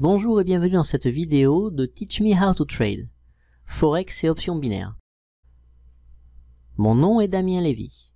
Bonjour et bienvenue dans cette vidéo de Teach Me How to Trade, Forex et options binaires. Mon nom est Damien Lévy.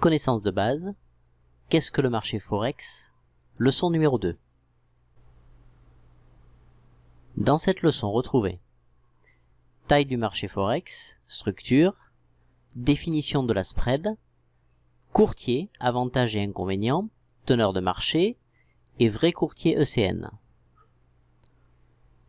Connaissance de base. Qu'est-ce que le marché Forex Leçon numéro 2. Dans cette leçon, retrouvez taille du marché Forex, structure, définition de la spread, courtier, avantages et inconvénients, teneur de marché et vrai courtier ECN.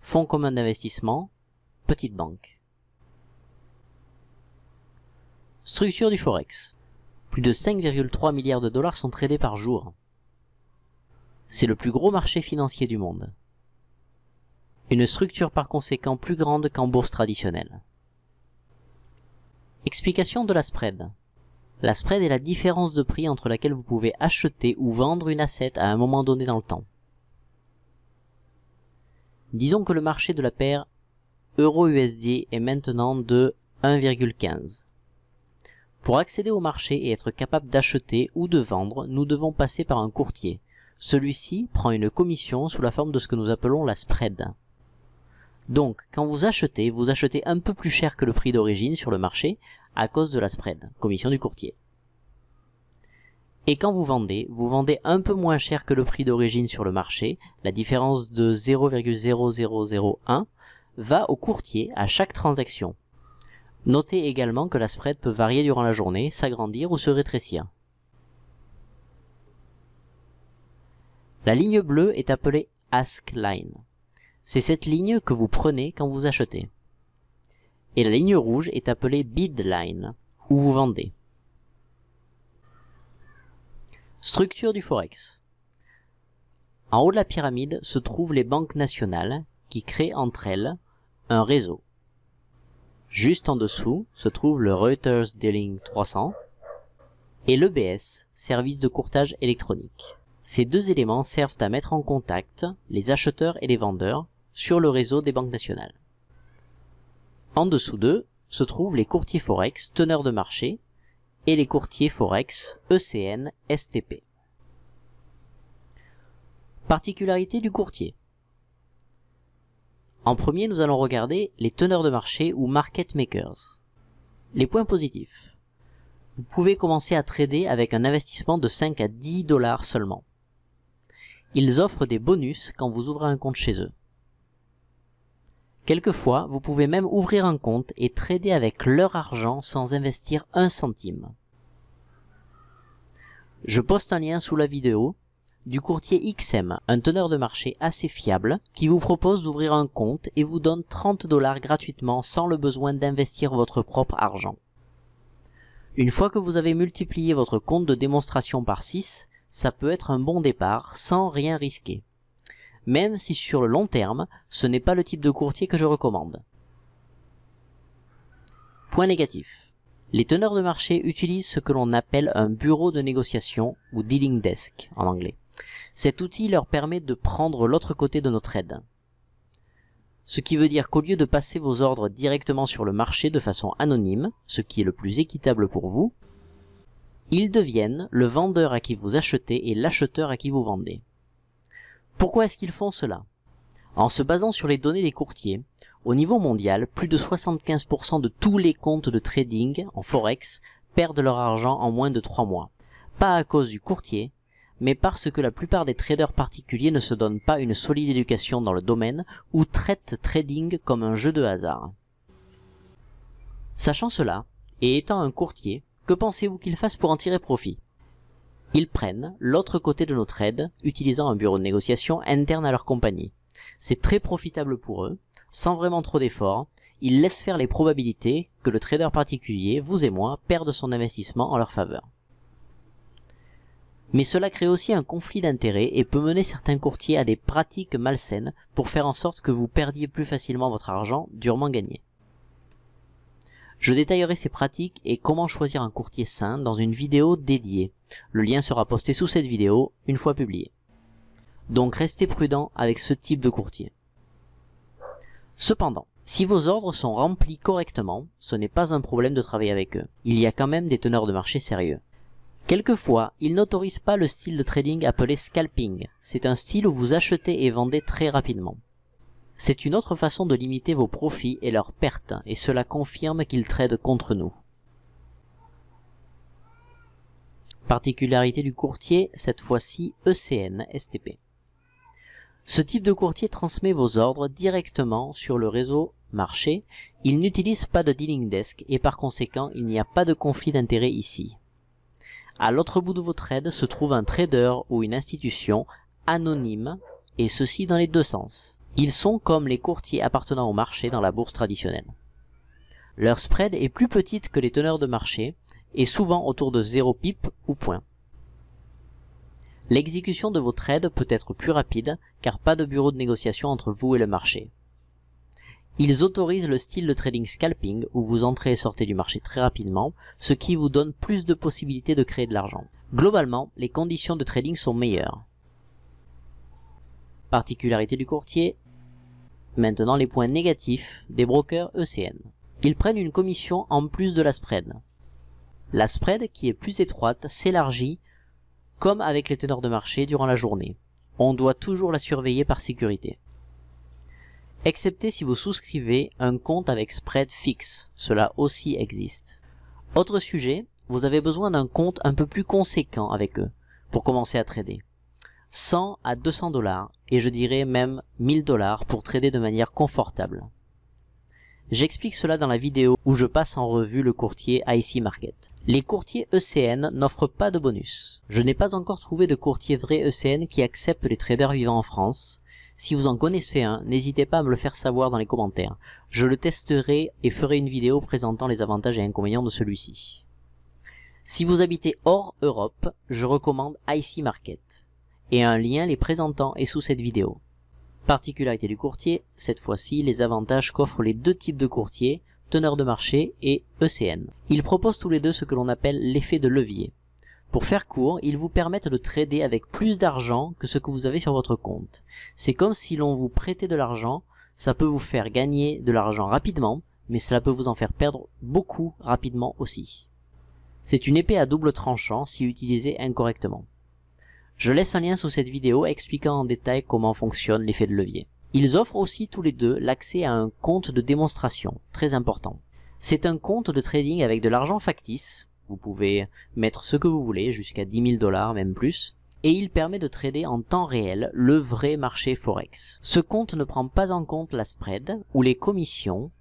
Fonds commun d'investissement, petite banque. Structure du Forex. Plus de 5,3 milliards de dollars sont tradés par jour. C'est le plus gros marché financier du monde. Une structure par conséquent plus grande qu'en bourse traditionnelle. Explication de la spread. La spread est la différence de prix entre laquelle vous pouvez acheter ou vendre une asset à un moment donné dans le temps. Disons que le marché de la paire euro-USD est maintenant de 1,15. Pour accéder au marché et être capable d'acheter ou de vendre, nous devons passer par un courtier. Celui-ci prend une commission sous la forme de ce que nous appelons la spread. Donc, quand vous achetez, vous achetez un peu plus cher que le prix d'origine sur le marché à cause de la spread, commission du courtier. Et quand vous vendez, vous vendez un peu moins cher que le prix d'origine sur le marché, la différence de 0,0001 va au courtier à chaque transaction. Notez également que la spread peut varier durant la journée, s'agrandir ou se rétrécir. La ligne bleue est appelée Ask Line. C'est cette ligne que vous prenez quand vous achetez. Et la ligne rouge est appelée Bid Line, où vous vendez. Structure du Forex. En haut de la pyramide se trouvent les banques nationales qui créent entre elles un réseau. Juste en dessous se trouve le Reuters Dealing 300 et l'EBS, service de courtage électronique. Ces deux éléments servent à mettre en contact les acheteurs et les vendeurs sur le réseau des banques nationales. En dessous d'eux se trouvent les courtiers Forex teneurs de marché et les courtiers Forex ECN STP. Particularité du courtier. En premier, nous allons regarder les teneurs de marché ou market makers. Les points positifs. Vous pouvez commencer à trader avec un investissement de 5 à 10 dollars seulement. Ils offrent des bonus quand vous ouvrez un compte chez eux. Quelquefois, vous pouvez même ouvrir un compte et trader avec leur argent sans investir un centime. Je poste un lien sous la vidéo du courtier XM, un teneur de marché assez fiable, qui vous propose d'ouvrir un compte et vous donne 30 dollars gratuitement sans le besoin d'investir votre propre argent. Une fois que vous avez multiplié votre compte de démonstration par 6, ça peut être un bon départ sans rien risquer. Même si sur le long terme, ce n'est pas le type de courtier que je recommande. Point négatif. Les teneurs de marché utilisent ce que l'on appelle un bureau de négociation ou dealing desk en anglais. Cet outil leur permet de prendre l'autre côté de notre aide. Ce qui veut dire qu'au lieu de passer vos ordres directement sur le marché de façon anonyme, ce qui est le plus équitable pour vous, ils deviennent le vendeur à qui vous achetez et l'acheteur à qui vous vendez. Pourquoi est-ce qu'ils font cela En se basant sur les données des courtiers, au niveau mondial, plus de 75% de tous les comptes de trading en Forex perdent leur argent en moins de 3 mois. Pas à cause du courtier, mais parce que la plupart des traders particuliers ne se donnent pas une solide éducation dans le domaine ou traitent trading comme un jeu de hasard. Sachant cela, et étant un courtier, que pensez-vous qu'ils fassent pour en tirer profit Ils prennent l'autre côté de nos trades, utilisant un bureau de négociation interne à leur compagnie. C'est très profitable pour eux, sans vraiment trop d'efforts, ils laissent faire les probabilités que le trader particulier, vous et moi, perde son investissement en leur faveur. Mais cela crée aussi un conflit d'intérêts et peut mener certains courtiers à des pratiques malsaines pour faire en sorte que vous perdiez plus facilement votre argent durement gagné. Je détaillerai ces pratiques et comment choisir un courtier sain dans une vidéo dédiée. Le lien sera posté sous cette vidéo une fois publié. Donc restez prudent avec ce type de courtier. Cependant, si vos ordres sont remplis correctement, ce n'est pas un problème de travailler avec eux. Il y a quand même des teneurs de marché sérieux. Quelquefois, il n'autorise pas le style de trading appelé scalping. C'est un style où vous achetez et vendez très rapidement. C'est une autre façon de limiter vos profits et leurs pertes, et cela confirme qu'ils trade contre nous. Particularité du courtier, cette fois-ci ECN STP. Ce type de courtier transmet vos ordres directement sur le réseau marché, il n'utilise pas de dealing desk et par conséquent il n'y a pas de conflit d'intérêt ici. À l'autre bout de votre aide se trouve un trader ou une institution anonyme, et ceci dans les deux sens. Ils sont comme les courtiers appartenant au marché dans la bourse traditionnelle. Leur spread est plus petite que les teneurs de marché et souvent autour de 0 pip ou point. L'exécution de vos trades peut être plus rapide car pas de bureau de négociation entre vous et le marché. Ils autorisent le style de trading scalping où vous entrez et sortez du marché très rapidement, ce qui vous donne plus de possibilités de créer de l'argent. Globalement, les conditions de trading sont meilleures. Particularité du courtier. Maintenant les points négatifs des brokers ECN. Ils prennent une commission en plus de la spread. La spread, qui est plus étroite, s'élargit comme avec les teneurs de marché durant la journée. On doit toujours la surveiller par sécurité excepté si vous souscrivez un compte avec spread fixe, cela aussi existe. Autre sujet, vous avez besoin d'un compte un peu plus conséquent avec eux pour commencer à trader. 100 à 200 dollars et je dirais même 1000 dollars pour trader de manière confortable. J'explique cela dans la vidéo où je passe en revue le courtier IC Market. Les courtiers ECN n'offrent pas de bonus. Je n'ai pas encore trouvé de courtier vrai ECN qui accepte les traders vivant en France, si vous en connaissez un, n'hésitez pas à me le faire savoir dans les commentaires. Je le testerai et ferai une vidéo présentant les avantages et inconvénients de celui-ci. Si vous habitez hors Europe, je recommande IC Market et un lien les présentant est sous cette vidéo. Particularité du courtier, cette fois-ci les avantages qu'offrent les deux types de courtiers, teneur de marché et ECN. Ils proposent tous les deux ce que l'on appelle l'effet de levier. Pour faire court, ils vous permettent de trader avec plus d'argent que ce que vous avez sur votre compte. C'est comme si l'on vous prêtait de l'argent, ça peut vous faire gagner de l'argent rapidement, mais cela peut vous en faire perdre beaucoup rapidement aussi. C'est une épée à double tranchant si utilisée incorrectement. Je laisse un lien sous cette vidéo expliquant en détail comment fonctionne l'effet de levier. Ils offrent aussi tous les deux l'accès à un compte de démonstration, très important. C'est un compte de trading avec de l'argent factice, vous pouvez mettre ce que vous voulez, jusqu'à 10 000 dollars, même plus. Et il permet de trader en temps réel le vrai marché Forex. Ce compte ne prend pas en compte la spread ou les commissions,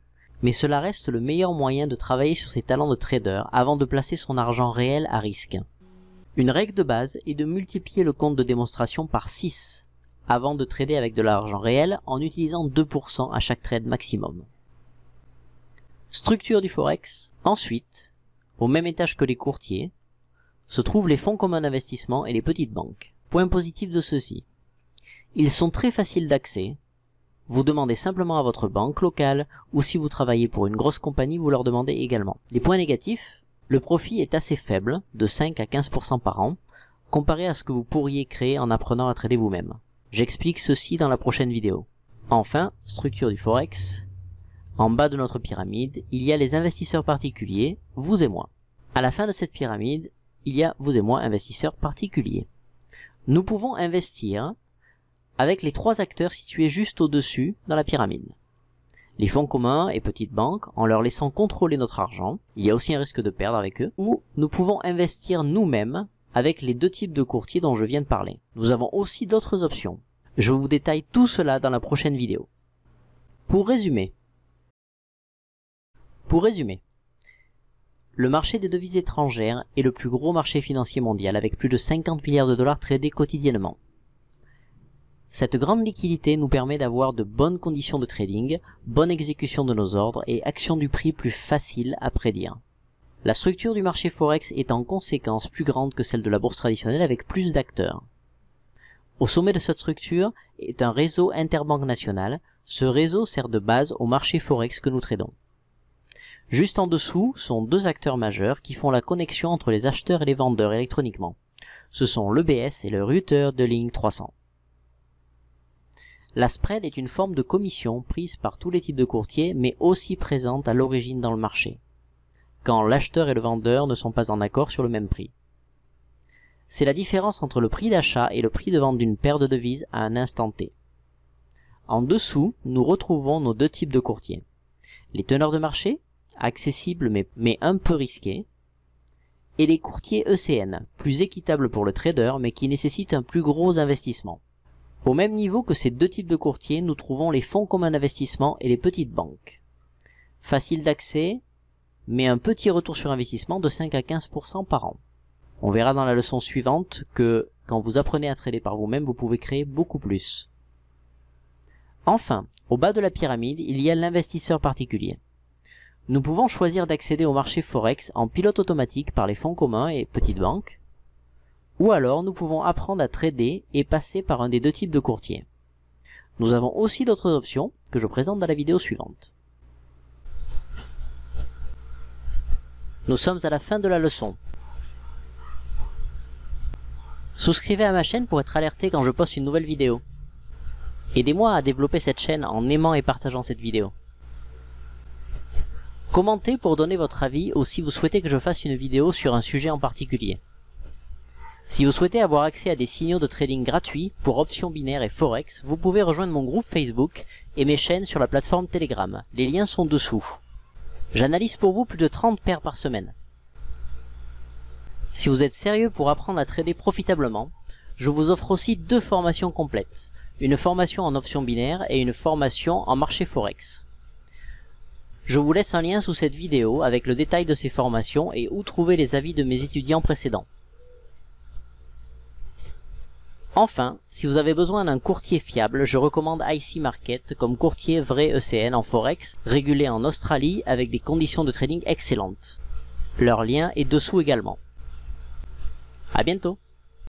mais cela reste le meilleur moyen de travailler sur ses talents de trader avant de placer son argent réel à risque. Une règle de base est de multiplier le compte de démonstration par 6 avant de trader avec de l'argent réel en utilisant 2% à chaque trade maximum. Structure du forex. Ensuite, au même étage que les courtiers, se trouvent les fonds communs d'investissement et les petites banques. Point positif de ceux-ci. Ils sont très faciles d'accès. Vous demandez simplement à votre banque locale ou si vous travaillez pour une grosse compagnie, vous leur demandez également. Les points négatifs, le profit est assez faible, de 5 à 15% par an, comparé à ce que vous pourriez créer en apprenant à trader vous-même. J'explique ceci dans la prochaine vidéo. Enfin, structure du Forex, en bas de notre pyramide, il y a les investisseurs particuliers, vous et moi. À la fin de cette pyramide, il y a vous et moi investisseurs particuliers. Nous pouvons investir avec les trois acteurs situés juste au-dessus dans la pyramide. Les fonds communs et petites banques, en leur laissant contrôler notre argent, il y a aussi un risque de perdre avec eux, ou nous pouvons investir nous-mêmes avec les deux types de courtiers dont je viens de parler. Nous avons aussi d'autres options. Je vous détaille tout cela dans la prochaine vidéo. Pour résumer, pour résumer, le marché des devises étrangères est le plus gros marché financier mondial avec plus de 50 milliards de dollars tradés quotidiennement. Cette grande liquidité nous permet d'avoir de bonnes conditions de trading, bonne exécution de nos ordres et action du prix plus facile à prédire. La structure du marché Forex est en conséquence plus grande que celle de la bourse traditionnelle avec plus d'acteurs. Au sommet de cette structure est un réseau interbanque national. Ce réseau sert de base au marché Forex que nous tradons. Juste en dessous sont deux acteurs majeurs qui font la connexion entre les acheteurs et les vendeurs électroniquement. Ce sont l'EBS et le routeur de ligne 300. La spread est une forme de commission prise par tous les types de courtiers mais aussi présente à l'origine dans le marché, quand l'acheteur et le vendeur ne sont pas en accord sur le même prix. C'est la différence entre le prix d'achat et le prix de vente d'une paire de devises à un instant T. En dessous, nous retrouvons nos deux types de courtiers. Les teneurs de marché, accessible mais, un peu risqué, et les courtiers ECN, plus équitables pour le trader mais qui nécessitent un plus gros investissement. Au même niveau que ces deux types de courtiers, nous trouvons les fonds communs d'investissement et les petites banques. Facile d'accès, mais un petit retour sur investissement de 5 à 15% par an. On verra dans la leçon suivante que quand vous apprenez à trader par vous-même, vous pouvez créer beaucoup plus. Enfin, au bas de la pyramide, il y a l'investisseur particulier. Nous pouvons choisir d'accéder au marché Forex en pilote automatique par les fonds communs et petites banques, ou alors nous pouvons apprendre à trader et passer par un des deux types de courtiers. Nous avons aussi d'autres options que je présente dans la vidéo suivante. Nous sommes à la fin de la leçon. Souscrivez à ma chaîne pour être alerté quand je poste une nouvelle vidéo. Aidez-moi à développer cette chaîne en aimant et partageant cette vidéo. Commentez pour donner votre avis ou si vous souhaitez que je fasse une vidéo sur un sujet en particulier. Si vous souhaitez avoir accès à des signaux de trading gratuits pour options binaires et forex, vous pouvez rejoindre mon groupe Facebook et mes chaînes sur la plateforme Telegram. Les liens sont dessous. J'analyse pour vous plus de 30 paires par semaine. Si vous êtes sérieux pour apprendre à trader profitablement, je vous offre aussi deux formations complètes. Une formation en options binaires et une formation en marché forex. Je vous laisse un lien sous cette vidéo avec le détail de ces formations et où trouver les avis de mes étudiants précédents. Enfin, si vous avez besoin d'un courtier fiable, je recommande IC Market comme courtier vrai ECN en Forex, régulé en Australie avec des conditions de trading excellentes. Leur lien est dessous également. A bientôt